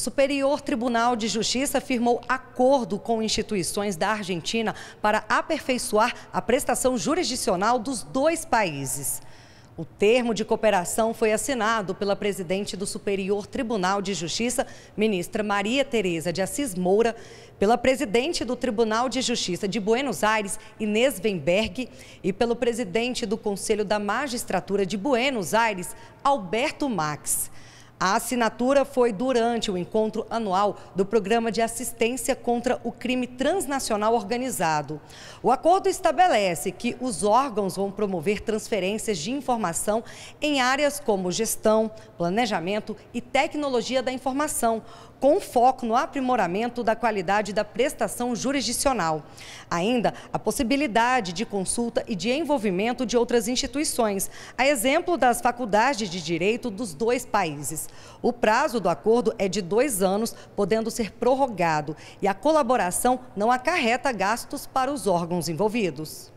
O Superior Tribunal de Justiça firmou acordo com instituições da Argentina para aperfeiçoar a prestação jurisdicional dos dois países. O termo de cooperação foi assinado pela presidente do Superior Tribunal de Justiça, ministra Maria Tereza de Assis Moura, pela presidente do Tribunal de Justiça de Buenos Aires, Inês Weinberg, e pelo presidente do Conselho da Magistratura de Buenos Aires, Alberto Max. A assinatura foi durante o encontro anual do Programa de Assistência contra o Crime Transnacional Organizado. O acordo estabelece que os órgãos vão promover transferências de informação em áreas como gestão, planejamento e tecnologia da informação, com foco no aprimoramento da qualidade da prestação jurisdicional. Ainda a possibilidade de consulta e de envolvimento de outras instituições, a exemplo das faculdades de direito dos dois países. O prazo do acordo é de dois anos, podendo ser prorrogado, e a colaboração não acarreta gastos para os órgãos envolvidos.